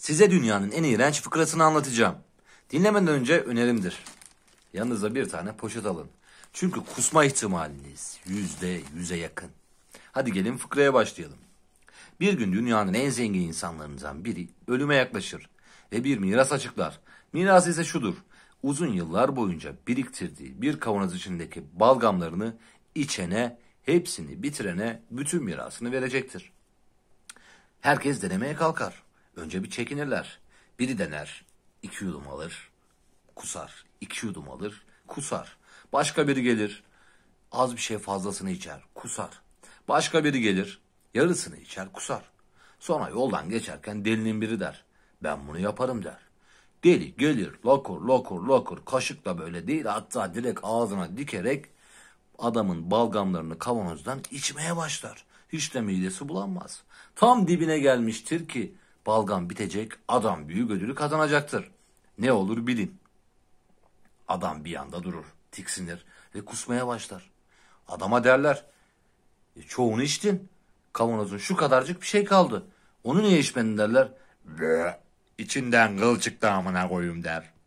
Size dünyanın en iğrenç fıkrasını anlatacağım. Dinlemeden önce önerimdir. Yanınıza bir tane poşet alın. Çünkü kusma ihtimaliniz yüzde yüze yakın. Hadi gelin fıkraya başlayalım. Bir gün dünyanın en zengin insanlarından biri ölüme yaklaşır ve bir miras açıklar. Miras ise şudur. Uzun yıllar boyunca biriktirdiği bir kavanoz içindeki balgamlarını içene, hepsini bitirene bütün mirasını verecektir. Herkes denemeye kalkar. Önce bir çekinirler. Biri dener, iki yudum alır, kusar. İki yudum alır, kusar. Başka biri gelir, az bir şey fazlasını içer, kusar. Başka biri gelir, yarısını içer, kusar. Sonra yoldan geçerken delinin biri der, ben bunu yaparım der. Deli gelir, lokur lokur lokur, kaşıkla böyle değil hatta direkt ağzına dikerek adamın balgamlarını kavanozdan içmeye başlar. Hiç de midesi bulanmaz. Tam dibine gelmiştir ki Balgam bitecek, adam büyük ödülü kazanacaktır. Ne olur bilin. Adam bir anda durur, tiksinir ve kusmaya başlar. Adama derler, e, çoğunu içtin, kavanozun şu kadarcık bir şey kaldı. Onu niye içmedin derler. Bö, içinden kılçık damına koyayım der.''